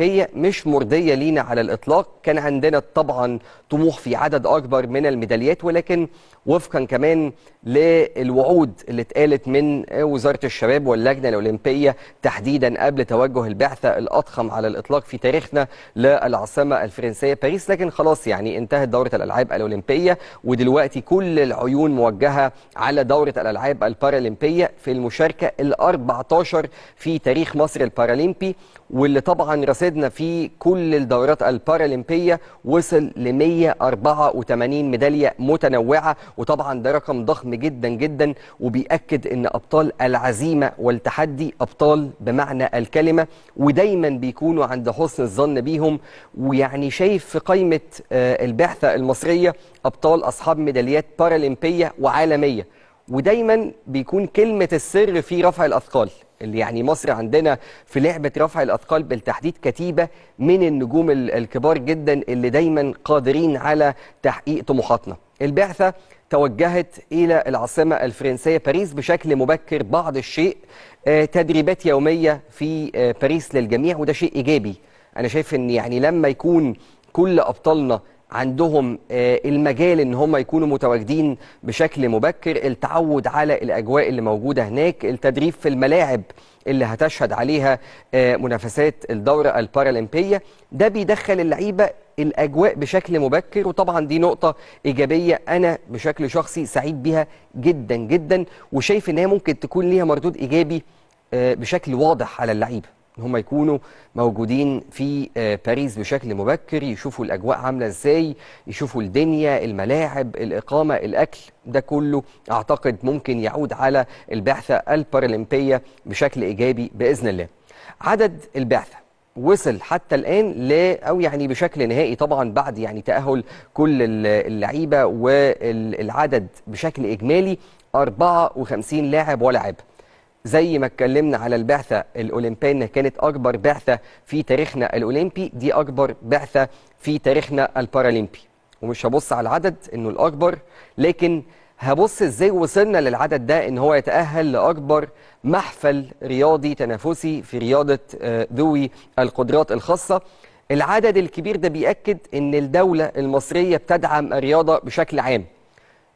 اولمبيه مش مرضيه لينا على الاطلاق كان عندنا طبعا طموح في عدد اكبر من الميداليات ولكن وفقا كمان للوعود اللي اتقالت من وزاره الشباب واللجنه الاولمبيه تحديدا قبل توجه البعثه الاضخم على الاطلاق في تاريخنا للعاصمه الفرنسيه باريس لكن خلاص يعني انتهت دوره الالعاب الاولمبيه ودلوقتي كل العيون موجهه على دوره الالعاب البارالمبيه في المشاركه ال 14 في تاريخ مصر البارالمبي واللي طبعا رسمت سيدنا في كل الدورات البارالمبيه وصل ل 184 ميداليه متنوعه وطبعا ده رقم ضخم جدا جدا وبيأكد ان ابطال العزيمه والتحدي ابطال بمعنى الكلمه ودايما بيكونوا عند حسن الظن بيهم ويعني شايف في قائمه آه، البعثه المصريه ابطال اصحاب ميداليات بارالمبيه وعالميه ودايما بيكون كلمه السر في رفع الاثقال اللي يعني مصر عندنا في لعبه رفع الاثقال بالتحديد كتيبه من النجوم الكبار جدا اللي دايما قادرين على تحقيق طموحاتنا البعثه توجهت الى العاصمه الفرنسيه باريس بشكل مبكر بعض الشيء آه، تدريبات يوميه في آه، باريس للجميع وده شيء ايجابي انا شايف ان يعني لما يكون كل ابطالنا عندهم آه، المجال ان هم يكونوا متواجدين بشكل مبكر التعود على الاجواء اللي موجوده هناك التدريب في الملاعب اللي هتشهد عليها آه، منافسات الدوره البارالمبيه ده بيدخل اللعيبه الاجواء بشكل مبكر وطبعا دي نقطه ايجابيه انا بشكل شخصي سعيد بيها جدا جدا وشايف ان هي ممكن تكون ليها مردود ايجابي آه، بشكل واضح على اللعيبه ان هم يكونوا موجودين في آه، باريس بشكل مبكر يشوفوا الاجواء عامله ازاي يشوفوا الدنيا الملاعب الاقامه الاكل ده كله اعتقد ممكن يعود على البعثه البارالمبيه بشكل ايجابي باذن الله عدد البعثه وصل حتى الان ل او يعني بشكل نهائي طبعا بعد يعني تاهل كل اللعيبه والعدد بشكل اجمالي 54 لاعب ولاعب زي ما اتكلمنا على البعثه الاولمبيه انها كانت اكبر بعثه في تاريخنا الاولمبي دي اكبر بعثه في تاريخنا البارالمبي ومش هبص على العدد انه الاكبر لكن هبص ازاي وصلنا للعدد ده ان هو يتاهل لاكبر محفل رياضي تنافسي في رياضه آه، ذوي القدرات الخاصه العدد الكبير ده بيأكد ان الدوله المصريه بتدعم الرياضه بشكل عام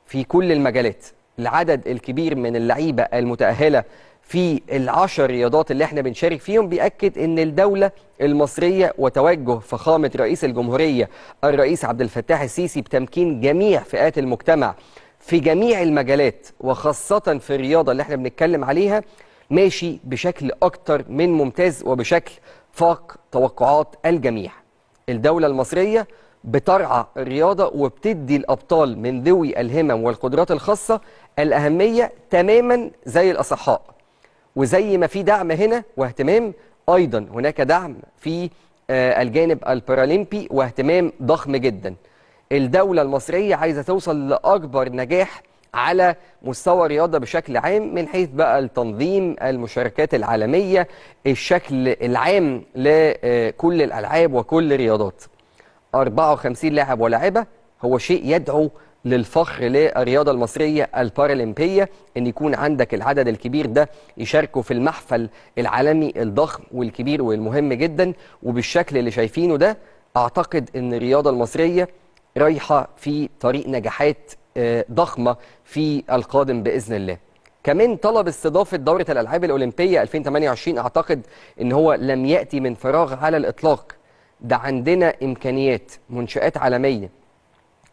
في كل المجالات العدد الكبير من اللعيبه المتاهله في العشر رياضات اللي احنا بنشارك فيهم بيأكد ان الدولة المصرية وتوجه فخامة رئيس الجمهورية الرئيس عبد الفتاح السيسي بتمكين جميع فئات المجتمع في جميع المجالات وخاصة في الرياضة اللي احنا بنتكلم عليها ماشي بشكل أكتر من ممتاز وبشكل فاق توقعات الجميع الدولة المصرية بترعى الرياضة وبتدي الأبطال من ذوي الهمم والقدرات الخاصة الأهمية تماما زي الأصحاء وزي ما في دعم هنا واهتمام أيضا هناك دعم في آه، الجانب البارالمبي واهتمام ضخم جدا الدولة المصرية عايزة توصل لأكبر نجاح على مستوى الرياضة بشكل عام من حيث بقى التنظيم المشاركات العالمية الشكل العام لكل آه، الألعاب وكل الرياضات 54 لاعب ولاعبة هو شيء يدعو للفخر للرياضه المصريه البارالمبيه ان يكون عندك العدد الكبير ده يشاركوا في المحفل العالمي الضخم والكبير والمهم جدا وبالشكل اللي شايفينه ده اعتقد ان الرياضه المصريه رايحه في طريق نجاحات آه، ضخمه في القادم باذن الله. كمان طلب استضافه دوره الالعاب الاولمبيه 2028 اعتقد ان هو لم ياتي من فراغ على الاطلاق. ده عندنا امكانيات منشات عالميه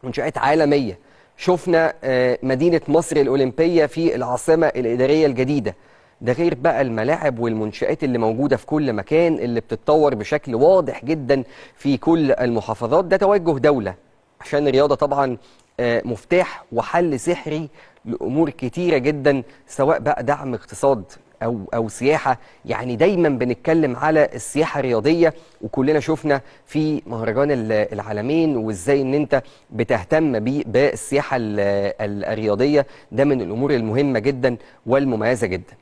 منشآت عالمية شفنا آه، مدينة مصر الأولمبية في العاصمة الإدارية الجديدة ده غير بقى الملاعب والمنشآت اللي موجودة في كل مكان اللي بتتطور بشكل واضح جدا في كل المحافظات ده توجه دولة عشان الرياضة طبعا آه، مفتاح وحل سحري لأمور كتيرة جدا سواء بقى دعم اقتصاد او او سياحه يعني دايما بنتكلم على السياحه الرياضيه وكلنا شفنا في مهرجان العالمين وازاي ان انت بتهتم بالسياحه الرياضيه ده من الامور المهمه جدا والمميزه جدا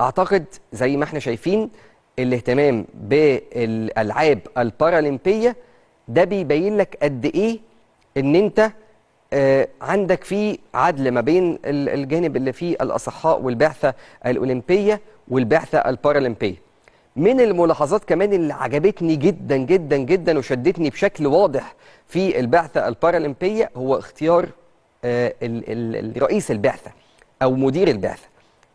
اعتقد زي ما احنا شايفين الاهتمام بالالعاب البارالمبيه ده بيبين لك قد ايه ان انت آه، عندك في عدل ما بين الجانب اللي فيه الاصحاء والبعثه الاولمبيه والبعثه البارالمبيه من الملاحظات كمان اللي عجبتني جدا جدا جدا وشدتني بشكل واضح في البعثه البارالمبيه هو اختيار آه، رئيس البعثه او مدير البعثه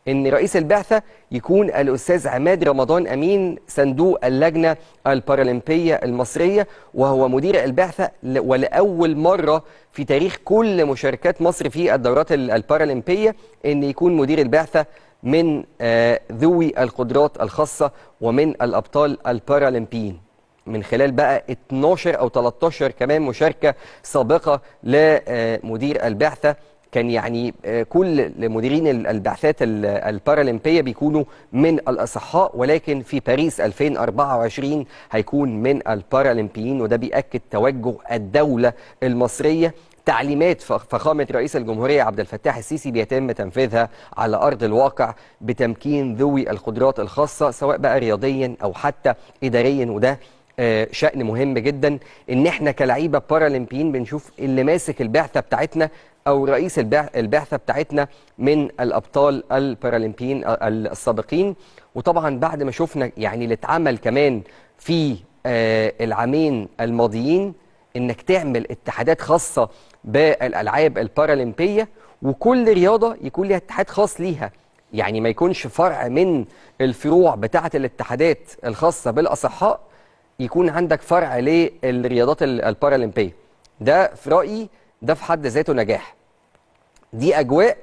ان رئيس البعثه يكون الاستاذ عماد رمضان امين صندوق اللجنه البارالمبيه المصريه وهو مدير البعثه ولاول مره في تاريخ كل مشاركات مصر في الدورات البارالمبيه ان يكون مدير البعثه من آه، ذوي القدرات الخاصه ومن الابطال البارالمبيين من خلال بقى 12 او 13 كمان مشاركه سابقه لمدير آه، البعثه كان يعني آه، كل مديرين البعثات البارالمبيه بيكونوا من الاصحاء ولكن في باريس 2024 هيكون من البارالمبيين وده بياكد توجه الدوله المصريه تعليمات فخامة رئيس الجمهورية عبد الفتاح السيسي بيتم تنفيذها على أرض الواقع بتمكين ذوي القدرات الخاصة سواء بقى رياضيا أو حتى إداريا وده آه، شأن مهم جدا إن إحنا كلعيبة بارالمبيين بنشوف اللي ماسك البعثة بتاعتنا او رئيس البعثه بتاعتنا من الابطال البارالمبيين آه، السابقين وطبعا بعد ما شفنا يعني اللي اتعمل كمان في آه، العامين الماضيين انك تعمل اتحادات خاصه بالالعاب البارالمبيه وكل رياضه يكون ليها اتحاد خاص ليها يعني ما يكونش فرع من الفروع بتاعه الاتحادات الخاصه بالاصحاء يكون عندك فرع للرياضات البارالمبيه ده في رايي ده في حد ذاته نجاح دي أجواء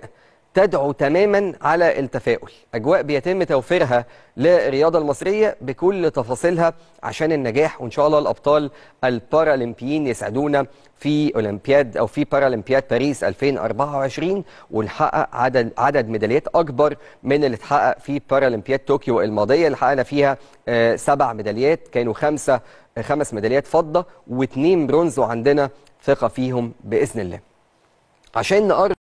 تدعو تماما على التفاؤل أجواء بيتم توفيرها للرياضة المصرية بكل تفاصيلها عشان النجاح وإن شاء الله الأبطال البارالمبيين يسعدونا في أولمبياد أو في بارالمبياد باريس 2024 ونحقق عدد عدد ميداليات أكبر من اللي اتحقق في بارالمبياد طوكيو الماضية اللي حققنا فيها آه، سبع ميداليات كانوا خمسة خمس ميداليات فضة واثنين برونز وعندنا ثقة فيهم بإذن الله عشان نقرب